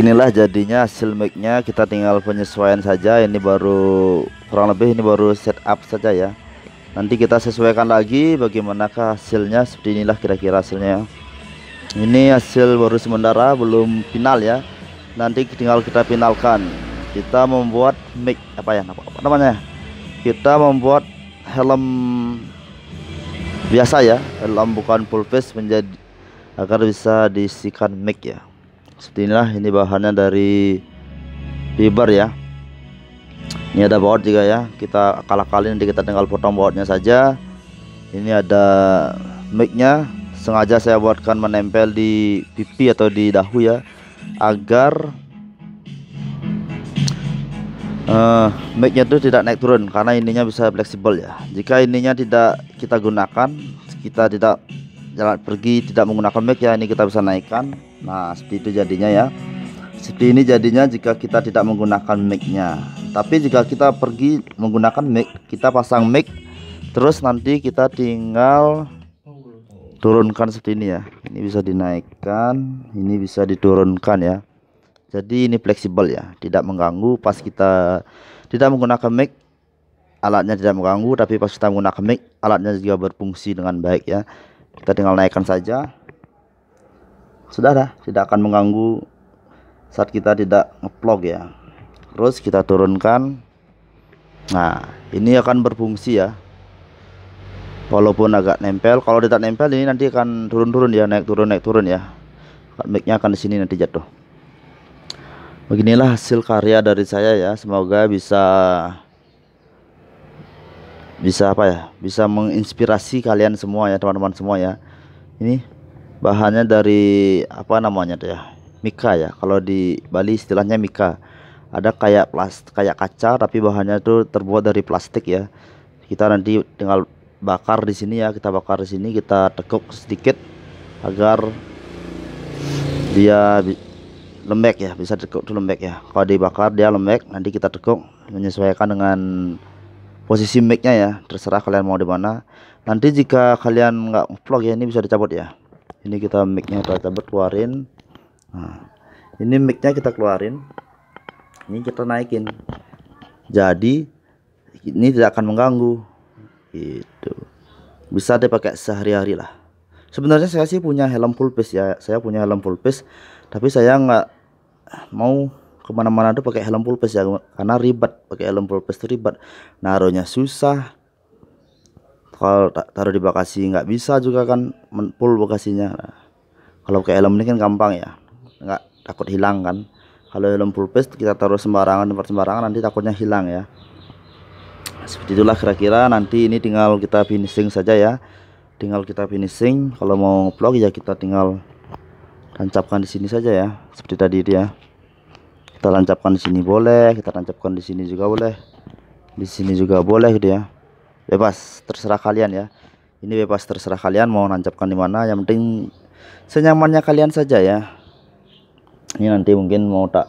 inilah jadinya hasil micnya kita tinggal penyesuaian saja ini baru kurang lebih ini baru setup saja ya nanti kita sesuaikan lagi Bagaimana hasilnya seperti inilah kira-kira hasilnya ini hasil baru sementara belum final ya nanti tinggal kita finalkan kita membuat mic apa ya apa, apa namanya kita membuat helm biasa ya helm bukan full face menjadi agar bisa disikan mic ya seperti inilah ini bahannya dari fiber ya ini ada baut juga ya kita kalah kali nanti kita tinggal potong bautnya saja ini ada micnya sengaja saya buatkan menempel di pipi atau di dahu ya agar uh, micnya itu tidak naik turun karena ininya bisa fleksibel ya jika ininya tidak kita gunakan kita tidak jalan pergi tidak menggunakan mic ya ini kita bisa naikkan Nah seperti itu jadinya ya Seperti ini jadinya jika kita tidak menggunakan mic nya Tapi jika kita pergi menggunakan mic Kita pasang mic Terus nanti kita tinggal Turunkan seperti ini ya Ini bisa dinaikkan Ini bisa diturunkan ya Jadi ini fleksibel ya Tidak mengganggu pas kita Tidak menggunakan mic Alatnya tidak mengganggu Tapi pas kita menggunakan mic Alatnya juga berfungsi dengan baik ya Kita tinggal naikkan saja saudara tidak akan mengganggu saat kita tidak ngeplog ya terus kita turunkan nah ini akan berfungsi ya walaupun agak nempel kalau tidak nempel ini nanti akan turun-turun ya naik turun naik turun ya mic-nya akan di sini nanti jatuh beginilah hasil karya dari saya ya semoga bisa bisa apa ya bisa menginspirasi kalian semua ya teman-teman semua ya ini bahannya dari apa namanya tuh ya mika ya kalau di Bali istilahnya mika ada kayak plastik kayak kaca tapi bahannya tuh terbuat dari plastik ya kita nanti tinggal bakar di sini ya kita bakar di sini kita tekuk sedikit agar dia lembek ya bisa tekuk tuh lembek ya kalau dibakar dia lembek nanti kita tekuk menyesuaikan dengan posisi mic-nya ya terserah kalian mau di mana nanti jika kalian nggak vlog ya ini bisa dicabut ya ini kita micnya kita keluarin nah ini micnya kita keluarin ini kita naikin jadi ini tidak akan mengganggu gitu bisa dipakai sehari-hari lah sebenarnya saya sih punya helm full face ya saya punya helm full face tapi saya nggak mau kemana-mana tuh pakai helm full face ya karena ribet pakai helm full face tuh ribet naruhnya susah kalau taruh di bagasi nggak bisa juga kan full bagasinya nah, kalau ke helm ini kan gampang ya nggak takut hilang kan kalau helm full face kita taruh sembarangan tempat sembarangan nanti takutnya hilang ya seperti itulah kira-kira nanti ini tinggal kita finishing saja ya tinggal kita finishing kalau mau vlog ya kita tinggal lancapkan di sini saja ya seperti tadi dia. Ya. kita lancapkan di sini boleh kita lancapkan di sini juga boleh di sini juga boleh gitu ya bebas terserah kalian ya ini bebas terserah kalian mau nancapkan di mana yang penting senyamannya kalian saja ya ini nanti mungkin mau tak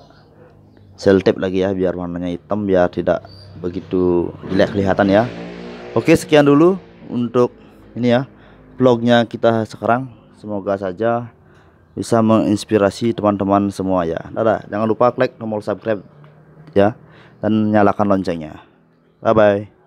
sel tape lagi ya biar warnanya hitam biar tidak begitu jelek kelihatan ya oke sekian dulu untuk ini ya vlognya kita sekarang semoga saja bisa menginspirasi teman-teman semua ya dadah jangan lupa klik tombol subscribe ya dan nyalakan loncengnya bye bye